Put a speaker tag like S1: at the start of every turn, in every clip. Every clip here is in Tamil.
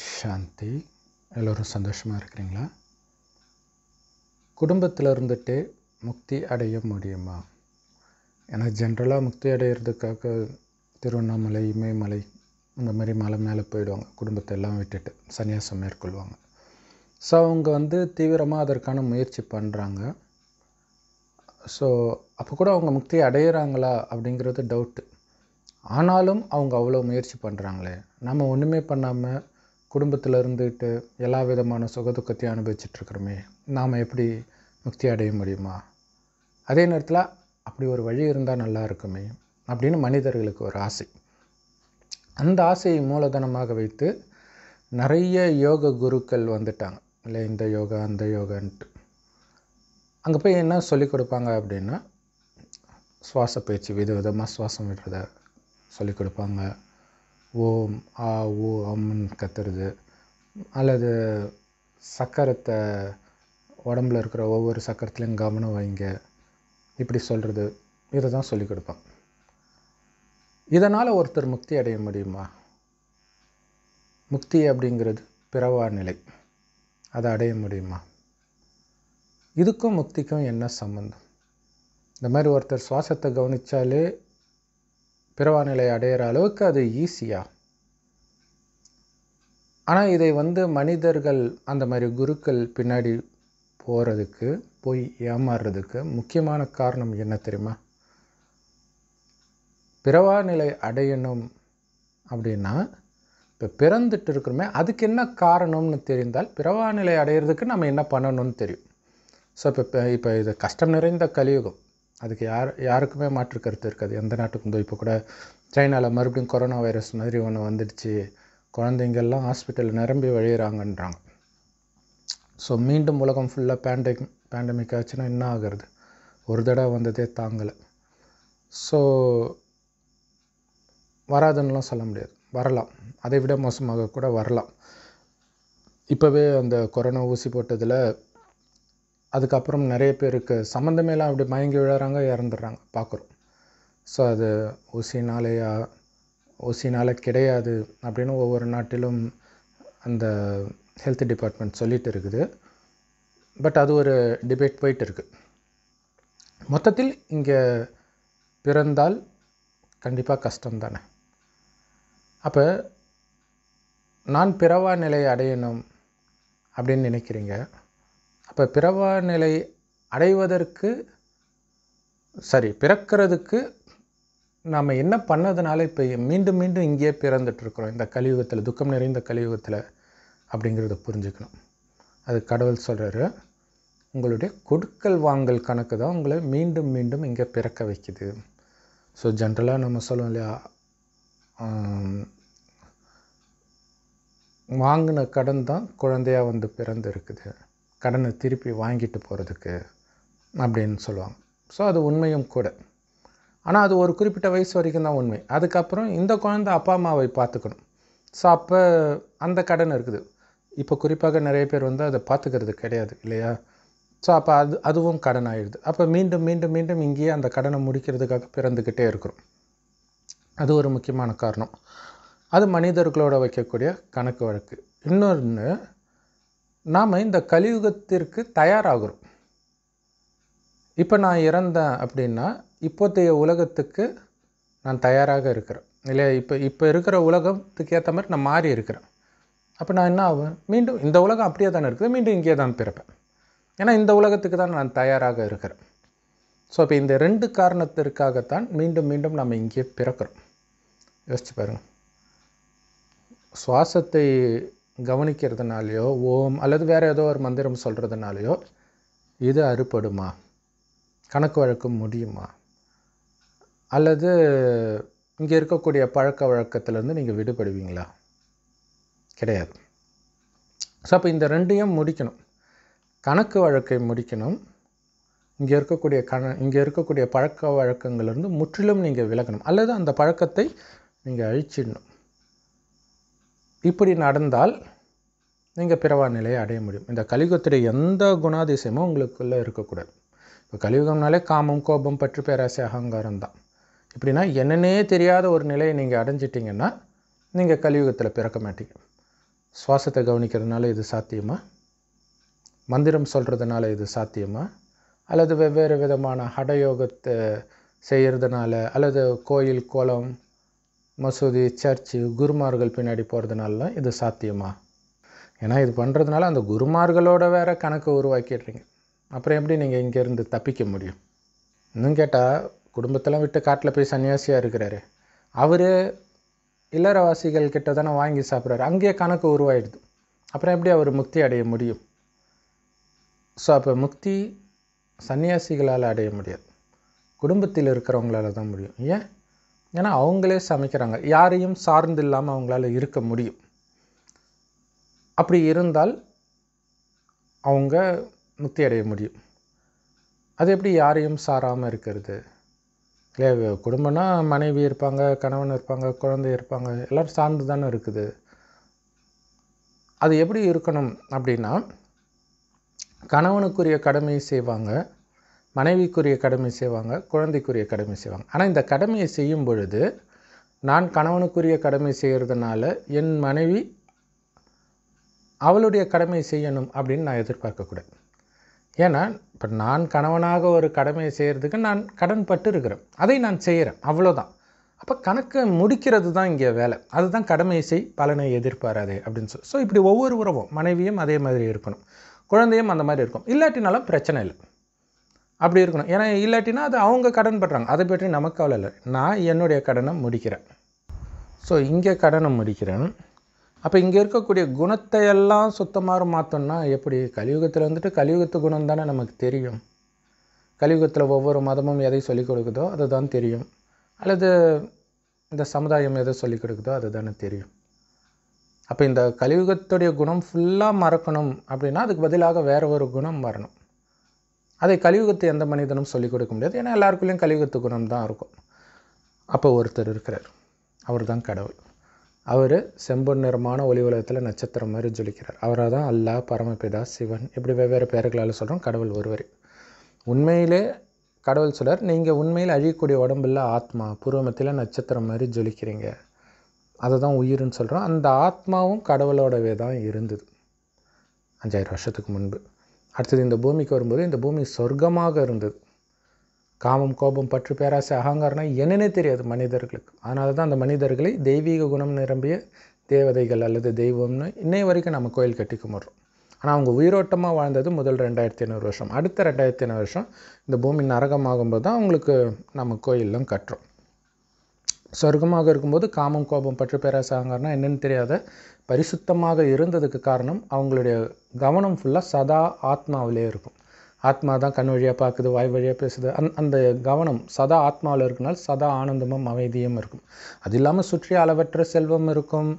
S1: சாந்தி எல்லோரும் சந்தோஷமாக இருக்கிறீங்களா குடும்பத்தில் இருந்துட்டு முக்தி அடைய முடியுமா ஏன்னா ஜென்ரலாக முக்தி அடையிறதுக்காக திருவண்ணாமலை இமயமலை இந்த மாதிரி மலை மேலே போயிடுவாங்க குடும்பத்தை எல்லாம் விட்டுட்டு சன்னியாசம் மேற்கொள்வாங்க ஸோ அவங்க வந்து தீவிரமாக அதற்கான முயற்சி பண்ணுறாங்க ஸோ அப்போ கூட அவங்க முக்தி அடையிறாங்களா அப்படிங்கிறது டவுட்டு ஆனாலும் அவங்க அவ்வளோ முயற்சி பண்ணுறாங்களே நம்ம ஒன்றுமே பண்ணாமல் குடும்பத்தில் இருந்துகிட்டு எல்லா விதமான சுகதுக்கத்தையும் அனுபவிச்சிட்ருக்குறோமே நாம் எப்படி முக்தி அடைய முடியுமா அதே நேரத்தில் அப்படி ஒரு வழி இருந்தால் நல்லா இருக்குமே அப்படின்னு மனிதர்களுக்கு ஒரு ஆசை அந்த ஆசையை மூலதனமாக வைத்து நிறைய யோக குருக்கள் வந்துட்டாங்க இல்லை இந்த யோகா அந்த யோகான்ட்டு அங்கே போய் என்ன சொல்லிக் கொடுப்பாங்க அப்படின்னா சுவாச பயிற்சி வித விதமாக சுவாசம் விடுறத சொல்லிக் கொடுப்பாங்க ஓம் ஆ ஓ அம்னு கத்துறது அல்லது சக்கரத்தை உடம்புல இருக்கிற ஒவ்வொரு சக்கரத்துலேயும் கவனம் வைங்க இப்படி சொல்கிறது இதை தான் சொல்லிக் கொடுப்பான் இதனால் ஒருத்தர் முக்தி அடைய முடியுமா முக்தி அப்படிங்கிறது பிறவா நிலை அதை அடைய முடியுமா இதுக்கும் முக்திக்கும் என்ன சம்மந்தம் இந்த மாதிரி ஒருத்தர் சுவாசத்தை கவனித்தாலே பிறவானிலை அடையிற அளவுக்கு அது ஈஸியாக ஆனால் இதை வந்து மனிதர்கள் அந்த மாதிரி குருக்கள் பின்னாடி போகிறதுக்கு போய் ஏமாறுறதுக்கு முக்கியமான காரணம் என்ன தெரியுமா பிறவா நிலை அடையணும் அப்படின்னா இப்போ பிறந்துட்டு இருக்கிறோமே அதுக்கு என்ன காரணம்னு தெரிந்தால் பிறவா நிலை அடையிறதுக்கு நம்ம என்ன பண்ணணும்னு தெரியும் ஸோ இப்போ இப்போ இது கஷ்டம் நிறைந்த கலியுகம் அதுக்கு யார் யாருக்குமே மாற்று கருத்து இருக்காது எந்த நாட்டுக்கும் போய் இப்போ கூட சைனாவில் மறுபடியும் கொரோனா வைரஸ் மாதிரி ஒன்று வந்துடுச்சு குழந்தைங்கள்லாம் ஹாஸ்பிட்டலில் நிரம்பி வழிகிறாங்கன்றாங்க ஸோ மீண்டும் உலகம் ஃபுல்லாக பேண்டமிக் பேண்டமிக் ஆச்சுன்னா என்ன ஆகிறது ஒரு தடவை வந்ததே தாங்கலை ஸோ வராதுன்னெலாம் சொல்ல முடியாது வரலாம் அதை விட மோசமாக கூட வரலாம் இப்போவே அந்த கொரோனா ஊசி போட்டதில் அதுக்கப்புறம் நிறைய பேருக்கு சம்மந்தமேலாம் அப்படி மயங்கி விழுறாங்க இறந்துடுறாங்க பார்க்குறோம் ஸோ அது ஊசினாலேயா ஊசினால் கிடையாது அப்படின்னு ஒவ்வொரு நாட்டிலும் அந்த ஹெல்த் டிபார்ட்மெண்ட் சொல்லிகிட்டு இருக்குது பட் அது ஒரு டிபேட் போயிட்டு இருக்குது மொத்தத்தில் இங்கே பிறந்தால் கண்டிப்பாக கஷ்டம் தானே அப்போ நான் பிறவா நிலை அடையணும் அப்படின்னு நினைக்கிறீங்க அப்போ பிறவா நிலை அடைவதற்கு சரி பிறக்கிறதுக்கு நாம் என்ன பண்ணதுனால இப்போ மீண்டும் மீண்டும் இங்கேயே பிறந்துட்டுருக்குறோம் இந்த கலியுகத்தில் துக்கம் நிறைந்த கலியுகத்தில் அப்படிங்கிறத புரிஞ்சுக்கணும் அது கடவுள் சொல்கிறாரு உங்களுடைய கொடுக்கல் வாங்கல் கணக்கு தான் உங்களை மீண்டும் மீண்டும் இங்கே பிறக்க வைக்குது ஸோ ஜென்ரலாக நம்ம சொல்லுவோம் இல்லையா வாங்கின கடன் தான் குழந்தையாக வந்து பிறந்து இருக்குது கடனை திருப்பி வாங்கிட்டு போகிறதுக்கு அப்படின்னு சொல்லுவாங்க ஸோ அது உண்மையும் கூட ஆனால் அது ஒரு குறிப்பிட்ட வயசு வரைக்கும் தான் உண்மை அதுக்கப்புறம் இந்த குழந்த அப்பா அம்மாவை பார்த்துக்கணும் ஸோ அப்போ அந்த கடன் இருக்குது இப்போ குறிப்பாக நிறைய பேர் வந்து அதை பார்த்துக்கிறது கிடையாது இல்லையா ஸோ அப்போ அது அதுவும் கடன் ஆயிடுது அப்போ மீண்டும் மீண்டும் மீண்டும் இங்கேயே அந்த கடனை முடிக்கிறதுக்காக பிறந்துக்கிட்டே இருக்கிறோம் அது ஒரு முக்கியமான காரணம் அது மனிதர்களோட வைக்கக்கூடிய கணக்கு வழக்கு இன்னொன்று நாம் இந்த கலியுகத்திற்கு தயாராகிறோம் இப்போ நான் இறந்தேன் அப்படின்னா இப்போத்தைய உலகத்துக்கு நான் தயாராக இருக்கிறேன் இல்லை இப்போ இப்போ இருக்கிற உலகத்துக்கு ஏற்ற மாதிரி நான் மாறி இருக்கிறேன் அப்போ நான் என்ன ஆவேன் மீண்டும் இந்த உலகம் அப்படியே தானே இருக்குது மீண்டும் இங்கே தான் பிறப்பேன் ஏன்னா இந்த உலகத்துக்கு தான் நான் தயாராக இருக்கிறேன் ஸோ அப்போ இந்த ரெண்டு காரணத்திற்காகத்தான் மீண்டும் மீண்டும் நம்ம இங்கே பிறக்கிறோம் யோசிச்சு பாருங்கள் சுவாசத்தை கவனிக்கிறதுனாலையோ ஓம் அல்லது வேறு ஏதோ ஒரு மந்திரம் சொல்கிறதுனாலையோ இது அறுபடுமா கணக்கு வழக்கு முடியுமா அல்லது இங்கே இருக்கக்கூடிய பழக்க வழக்கத்திலேருந்து நீங்கள் விடுபடுவீங்களா கிடையாது ஸோ அப்போ இந்த ரெண்டையும் முடிக்கணும் கணக்கு வழக்கை முடிக்கணும் இங்கே இருக்கக்கூடிய கண இங்கே இருக்கக்கூடிய பழக்க வழக்கங்கள்லேருந்து முற்றிலும் நீங்கள் விலகணும் அல்லது அந்த பழக்கத்தை நீங்கள் அழிச்சிடணும் இப்படி நடந்தால் நீங்கள் பிறவா நிலையை அடைய முடியும் இந்த கலியுகத்துடைய எந்த குணாதிசயமும் உங்களுக்குள்ளே இருக்கக்கூடாது இப்போ கலியுகம்னாலே காமம் கோபம் பற்று பேராசை அகங்காரம் தான் இப்படின்னா என்னன்னே தெரியாத ஒரு நிலையை நீங்கள் அடைஞ்சிட்டிங்கன்னா நீங்கள் கலியுகத்தில் பிறக்க மாட்டீங்க சுவாசத்தை கவனிக்கிறதுனால இது சாத்தியமா மந்திரம் சொல்கிறதுனால இது சாத்தியமா அல்லது வெவ்வேறு விதமான ஹடயோகத்தை செய்கிறதுனால அல்லது கோயில் கோலம் மசூதி சர்ச்சு குருமார்கள் பின்னாடி போகிறதுனால இது சாத்தியமா ஏன்னா இது பண்ணுறதுனால அந்த குருமார்களோட வேறு கணக்கை உருவாக்கிடுறீங்க அப்புறம் எப்படி நீங்கள் இங்கேருந்து தப்பிக்க முடியும் இன்னும் கேட்டால் குடும்பத்தெல்லாம் விட்டு காட்டில் போய் சன்னியாசியாக இருக்கிறாரு அவர் இல்லறவாசிகள் கிட்ட தானே வாங்கி சாப்பிட்றாரு அங்கேயே கணக்கு உருவாயிடுது அப்புறம் எப்படி அவர் முக்தி அடைய முடியும் ஸோ அப்போ முக்தி சன்னியாசிகளால் அடைய முடியாது குடும்பத்தில் இருக்கிறவங்களால தான் முடியும் ஏன் ஏன்னா அவங்களே சமைக்கிறாங்க யாரையும் சார்ந்து இல்லாமல் அவங்களால இருக்க முடியும் அப்படி இருந்தால் அவங்க முக்தி அடைய முடியும் அது எப்படி யாரையும் சாராமல் இருக்கிறது இல்லை குடும்பம்னா மனைவி இருப்பாங்க கணவன் இருப்பாங்க குழந்தை இருப்பாங்க எல்லோரும் சார்ந்து தானே இருக்குது அது எப்படி இருக்கணும் அப்படின்னா கணவனுக்குரிய கடமையை செய்வாங்க மனைவிக்குரிய கடமை செய்வாங்க குழந்தைக்குரிய கடமை செய்வாங்க ஆனால் இந்த கடமையை செய்யும் பொழுது நான் கணவனுக்குரிய கடமை செய்கிறதுனால என் மனைவி அவளுடைய கடமையை செய்யணும் அப்படின்னு நான் எதிர்பார்க்கக்கூடாது ஏன்னா இப்போ நான் கணவனாக ஒரு கடமையை செய்கிறதுக்கு நான் கடன் பட்டு இருக்கிறேன் அதை நான் செய்கிறேன் அவ்வளோதான் அப்போ கணக்கை முடிக்கிறது தான் இங்கே வேலை அதுதான் கடமையை செய் பலனை எதிர்பாராதே அப்படின்னு சொல்லி ஸோ இப்படி ஒவ்வொரு உறவும் மனைவியும் அதே மாதிரி இருக்கணும் குழந்தையும் அந்த மாதிரி இருக்கும் இல்லாட்டினாலும் பிரச்சனை இல்லை அப்படி இருக்கணும் ஏன்னா இல்லாட்டினா அது அவங்க கடன் படுறாங்க அதை பற்றி நமக்கு அவ்வளோ இல்லை நான் என்னுடைய கடனை முடிக்கிறேன் ஸோ இங்கே கடனை முடிக்கிறேன் அப்போ இங்கே இருக்கக்கூடிய குணத்தை எல்லாம் சுத்தமாக மாற்றோம்னா எப்படி கலியுகத்தில் வந்துட்டு கலியுகத்து குணம் தானே நமக்கு தெரியும் கலியுகத்தில் ஒவ்வொரு மதமும் எதை சொல்லிக் கொடுக்குதோ அதுதான் தெரியும் அல்லது இந்த சமுதாயம் எதை சொல்லிக் கொடுக்குதோ அது தானே தெரியும் அப்போ இந்த கலியுகத்துடைய குணம் ஃபுல்லாக மறக்கணும் அப்படின்னா அதுக்கு பதிலாக வேறு ஒரு குணம் வரணும் அதை கலியுகத்தை எந்த மனிதனும் சொல்லிக் கொடுக்க முடியாது ஏன்னா எல்லாருக்குள்ளேயும் கலியுகத்து குணம் தான் இருக்கும் அப்போ ஒருத்தர் இருக்கிறார் அவர் தான் கடவுள் அவர் செம்பொன் நிறமான ஒளி உலகத்தில் நட்சத்திரம் மாதிரி ஜொலிக்கிறார் அவராக தான் அல்லா பரமபிதா சிவன் இப்படி வெவ்வேறு பெயர்களால் சொல்கிறோம் கடவுள் ஒருவர் உண்மையிலே கடவுள் சொல்கிறார் நீங்கள் உண்மையில் அழியக்கூடிய உடம்பில் ஆத்மா பூர்வமத்தில் நட்சத்திரம் மாதிரி ஜொலிக்கிறீங்க அதை தான் உயிர்னு சொல்கிறோம் அந்த ஆத்மாவும் கடவுளோடவே தான் இருந்தது அஞ்சாயிரம் வருஷத்துக்கு முன்பு அடுத்தது இந்த பூமிக்கு வரும்போது இந்த பூமி சொர்க்கமாக இருந்தது காமம் கோபம் பற்று பேராசை அகங்காரம்னா என்னென்னே தெரியாது மனிதர்களுக்கு அதனால தான் அந்த மனிதர்களை தெய்வீக குணம் நிரம்பிய தேவதைகள் அல்லது தெய்வம்னு இன்னை வரைக்கும் நம்ம கோயில் கட்டி கும்பிட்றோம் ஆனால் அவங்க உயிரோட்டமாக வாழ்ந்தது முதல் ரெண்டாயிரத்தி ஐநூறு வருஷம் அடுத்த ரெண்டாயிரத்தி ஐநூறு வருஷம் இந்த பூமி நரகமாகும்போது தான் அவங்களுக்கு நம்ம கோயிலெலாம் கட்டுறோம் சொர்க்கமாக இருக்கும்போது காமம் கோபம் பற்று பேராசாங்கன்னா என்னென்னு தெரியாத பரிசுத்தமாக இருந்ததுக்கு காரணம் அவங்களுடைய கவனம் ஃபுல்லாக சதா ஆத்மாவிலே இருக்கும் ஆத்மா தான் கண் வழியாக பார்க்குது வாய் வழியாக பேசுது அந் அந்த கவனம் சதா ஆத்மாவில் இருக்கனால சதா ஆனந்தமும் அமைதியும் இருக்கும் அது இல்லாமல் சுற்றி அளவற்ற செல்வம் இருக்கும்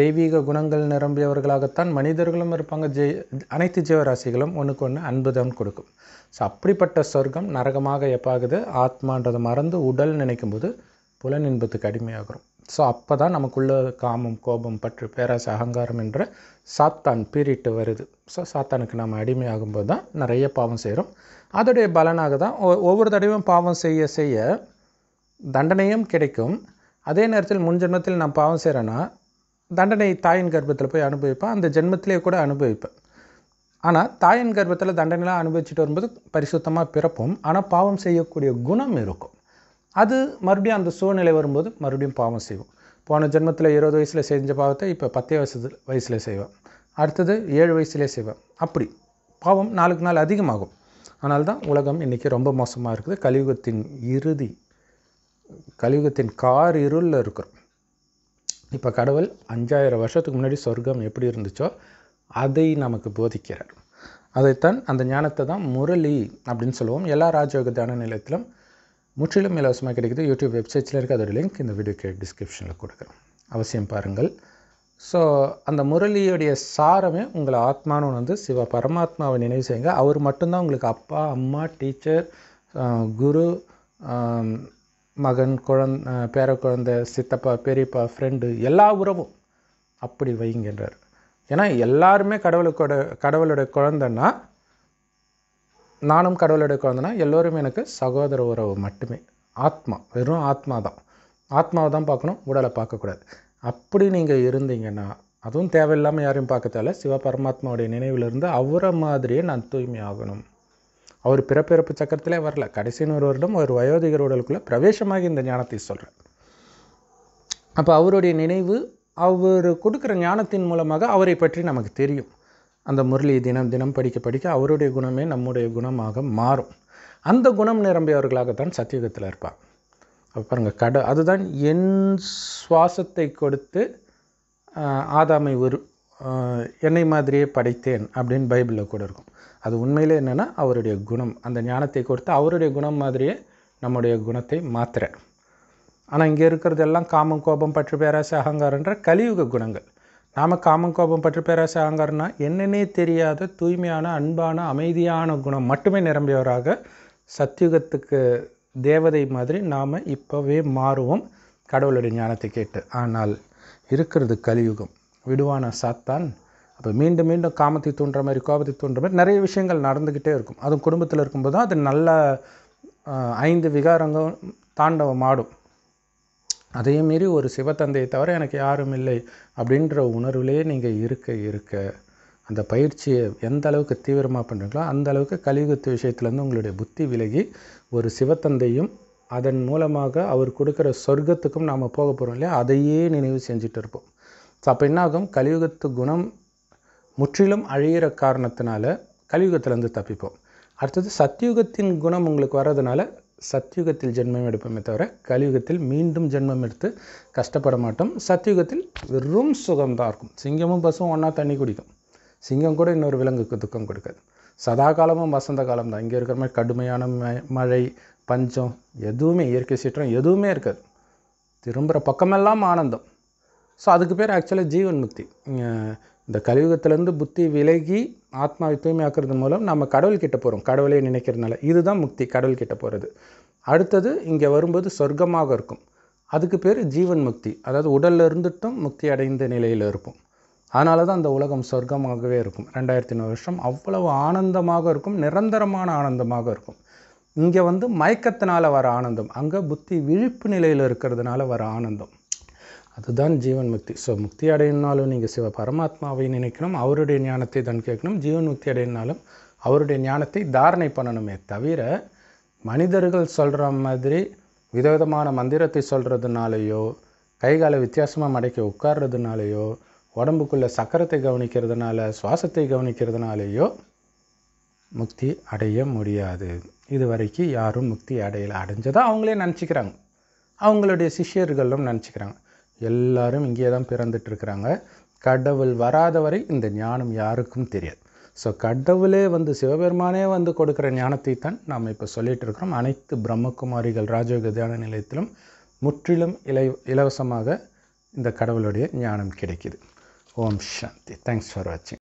S1: தெய்வீக குணங்கள் நிரம்பியவர்களாகத்தான் மனிதர்களும் இருப்பாங்க ஜெய் அனைத்து ஜீவராசிகளும் ஒன்றுக்கு ஒன்று அன்புதான் கொடுக்கும் ஸோ அப்படிப்பட்ட சொர்க்கம் நரகமாக எப்பாகுது ஆத்மான்றதை மறந்து உடல் நினைக்கும்போது புலன் இன்பத்துக்கு அடிமையாகிறோம் ஸோ அப்போ தான் நமக்குள்ளே காமம் கோபம் பற்று பேராசை அகங்காரம் என்ற சாத்தான் பீரிட்டு வருது ஸோ சாத்தானுக்கு நம்ம போது தான் நிறைய பாவம் செய்கிறோம் அதோடைய பலனாக தான் ஒவ்வொரு தடவையும் பாவம் செய்ய செய்ய தண்டனையும் கிடைக்கும் அதே நேரத்தில் முன் ஜென்மத்தில் நான் பாவம் செய்கிறேன்னா தண்டனை தாயின் கர்ப்பத்தில் போய் அனுபவிப்பேன் அந்த ஜென்மத்திலே கூட அனுபவிப்பேன் ஆனால் தாயின் கர்ப்பத்தில் தண்டனைலாம் அனுபவிச்சுட்டு வரும்போது பரிசுத்தமாக பிறப்போம் ஆனால் பாவம் செய்யக்கூடிய குணம் இருக்கும் அது மறுபடியும் அந்த சூழ்நிலை வரும்போது மறுபடியும் பாவம் செய்வோம் போன ஜென்மத்தில் இருபது வயசில் செஞ்ச பாவத்தை இப்போ பத்தே வயசு வயசில் செய்வேன் அடுத்தது ஏழு வயசுலேயே செய்வேன் அப்படி பாவம் நாளுக்கு நாள் அதிகமாகும் ஆனால் தான் உலகம் இன்றைக்கி ரொம்ப மோசமாக இருக்குது கலியுகத்தின் இறுதி கலியுகத்தின் கார் இருளில் இருக்கிறோம் இப்போ கடவுள் அஞ்சாயிரம் வருஷத்துக்கு முன்னாடி சொர்க்கம் எப்படி இருந்துச்சோ அதை நமக்கு போதிக்கிறார் அதைத்தான் அந்த ஞானத்தை தான் முரளி அப்படின்னு சொல்லுவோம் எல்லா ராஜயோக தியான நிலையத்திலும் முற்றிலும் இலவசமாக கிடைக்குது யூடியூப் வெப்சைட்ஸில் இருக்க அதோட லிங்க் இந்த கே டிஸ்கிரிப்ஷனில் கொடுக்குறேன் அவசியம் பாருங்கள் ஸோ அந்த முரளியுடைய சாரமே உங்களை ஆத்மானு வந்து சிவ பரமாத்மாவை நினைவு செய்யுங்க அவர் மட்டும்தான் உங்களுக்கு அப்பா அம்மா டீச்சர் குரு மகன் குழந் பேர குழந்தை சித்தப்பா பெரியப்பா ஃப்ரெண்டு எல்லா உறவும் அப்படி வைங்கின்றார் ஏன்னா எல்லாருமே கடவுளுக்கோட கடவுளோட குழந்தைன்னா நானும் கடவுளுடைய குழந்தைனா எல்லோரும் எனக்கு சகோதர உறவு மட்டுமே ஆத்மா வெறும் ஆத்மா தான் ஆத்மாவை தான் பார்க்கணும் உடலை பார்க்கக்கூடாது அப்படி நீங்கள் இருந்தீங்கன்னா அதுவும் தேவையில்லாமல் யாரையும் பார்க்கத்தால சிவ பரமாத்மாவுடைய நினைவிலிருந்து அவரை மாதிரியே நான் தூய்மையாகணும் அவர் பிறப்பிறப்பு சக்கரத்திலே வரல கடைசி ஒரு வருடம் ஒரு வயோதிகர் உடலுக்குள்ளே பிரவேசமாகி இந்த ஞானத்தை சொல்கிறார் அப்போ அவருடைய நினைவு அவர் கொடுக்குற ஞானத்தின் மூலமாக அவரை பற்றி நமக்கு தெரியும் அந்த முரளி தினம் தினம் படிக்க படிக்க அவருடைய குணமே நம்முடைய குணமாக மாறும் அந்த குணம் நிரம்பியவர்களாகத்தான் சத்தியுகத்தில் இருப்பாங்க பாருங்கள் கடை அதுதான் என் சுவாசத்தை கொடுத்து ஆதாமை ஒரு என்னை மாதிரியே படைத்தேன் அப்படின்னு பைபிளில் கூட இருக்கும் அது உண்மையிலே என்னென்னா அவருடைய குணம் அந்த ஞானத்தை கொடுத்து அவருடைய குணம் மாதிரியே நம்முடைய குணத்தை மாத்திர ஆனால் இங்கே இருக்கிறதெல்லாம் காமம் கோபம் பற்று பேராசி அகங்காரன்ற கலியுக குணங்கள் நாம் காமம் கோபம் பற்று பேராசை ஆங்காரம்னா என்னென்னே தெரியாத தூய்மையான அன்பான அமைதியான குணம் மட்டுமே நிரம்பியவராக சத்யுகத்துக்கு தேவதை மாதிரி நாம் இப்போவே மாறுவோம் கடவுளுடைய ஞானத்தை கேட்டு ஆனால் இருக்கிறது கலியுகம் விடுவான சாத்தான் அப்போ மீண்டும் மீண்டும் காமத்தை தூண்டுற மாதிரி கோபத்தை தூண்டுற மாதிரி நிறைய விஷயங்கள் நடந்துக்கிட்டே இருக்கும் அதுவும் குடும்பத்தில் இருக்கும்போது அது நல்ல ஐந்து விகாரங்கள் தாண்டவம் ஆடும் அதே மாரி ஒரு சிவத்தந்தையை தவிர எனக்கு யாரும் இல்லை அப்படின்ற உணர்விலே நீங்கள் இருக்க இருக்க அந்த பயிற்சியை எந்த அளவுக்கு தீவிரமாக பண்ணுறீங்களோ அந்த அளவுக்கு கலியுகத்து விஷயத்துலேருந்து உங்களுடைய புத்தி விலகி ஒரு சிவத்தந்தையும் அதன் மூலமாக அவர் கொடுக்குற சொர்க்கத்துக்கும் நாம் போக போகிறோம் இல்லையா அதையே நினைவு செஞ்சுட்டு இருப்போம் ஸோ அப்போ என்ன ஆகும் கலியுகத்து குணம் முற்றிலும் அழிகிற காரணத்தினால கலியுகத்திலேருந்து தப்பிப்போம் அடுத்தது சத்தியுகத்தின் குணம் உங்களுக்கு வர்றதுனால சத்யுகத்தில் ஜென்மம் எடுப்போமே தவிர கலியுகத்தில் மீண்டும் ஜென்மம் எடுத்து கஷ்டப்பட மாட்டோம் சத்யுகத்தில் வெறும் சுகம்தான் இருக்கும் சிங்கமும் பசும் ஒன்றா தண்ணி குடிக்கும் சிங்கம் கூட இன்னொரு விலங்குக்கு துக்கம் கொடுக்காது சதா காலமும் வசந்த காலம் தான் இங்கே இருக்கிற மாதிரி கடுமையான மழை பஞ்சம் எதுவுமே இயற்கை சீற்றம் எதுவுமே இருக்காது திரும்புகிற பக்கமெல்லாம் ஆனந்தம் ஸோ அதுக்கு பேர் ஆக்சுவலாக ஜீவன் முக்தி இந்த கலியுகத்திலேருந்து புத்தி விலகி ஆத்மாவை தூய்மையாக்குறது மூலம் நம்ம கடவுள்கிட்ட போகிறோம் கடவுளே நினைக்கிறதுனால இதுதான் முக்தி கடவுள்கிட்ட போகிறது அடுத்தது இங்கே வரும்போது சொர்க்கமாக இருக்கும் அதுக்கு பேர் ஜீவன் முக்தி அதாவது உடலில் இருந்துட்டும் முக்தி அடைந்த நிலையில் இருப்போம் அதனால தான் அந்த உலகம் சொர்க்கமாகவே இருக்கும் ரெண்டாயிரத்தி நூறு வருஷம் அவ்வளவு ஆனந்தமாக இருக்கும் நிரந்தரமான ஆனந்தமாக இருக்கும் இங்கே வந்து மயக்கத்தினால் வர ஆனந்தம் அங்கே புத்தி விழிப்பு நிலையில் இருக்கிறதுனால வர ஆனந்தம் அதுதான் ஜீவன் முக்தி ஸோ முக்தி அடையினாலும் நீங்கள் சிவ பரமாத்மாவை நினைக்கணும் அவருடைய ஞானத்தை தான் கேட்கணும் ஜீவன் முக்தி அடையினாலும் அவருடைய ஞானத்தை தாரணை பண்ணணுமே தவிர மனிதர்கள் சொல்கிற மாதிரி விதவிதமான மந்திரத்தை சொல்கிறதுனாலேயோ கைகாலை வித்தியாசமாக மடக்கி உட்கார்றதுனாலேயோ உடம்புக்குள்ளே சக்கரத்தை கவனிக்கிறதுனால சுவாசத்தை கவனிக்கிறதுனாலேயோ முக்தி அடைய முடியாது இது வரைக்கும் யாரும் முக்தி அடையலை அடைஞ்சதாக அவங்களே நினச்சிக்கிறாங்க அவங்களுடைய சிஷியர்களும் நினச்சிக்கிறாங்க எல்லாரும் இங்கே தான் பிறந்துட்டு இருக்கிறாங்க கடவுள் வராத வரை இந்த ஞானம் யாருக்கும் தெரியாது ஸோ கடவுளே வந்து சிவபெருமானே வந்து கொடுக்குற ஞானத்தை தான் நாம் இப்போ சொல்லிகிட்டு இருக்கிறோம் அனைத்து பிரம்மகுமாரிகள் ராஜயோக தியான நிலையத்திலும் முற்றிலும் இலை இலவசமாக இந்த கடவுளுடைய ஞானம் கிடைக்கிது ஓம் சாந்தி தேங்க்ஸ் ஃபார் வாட்சிங்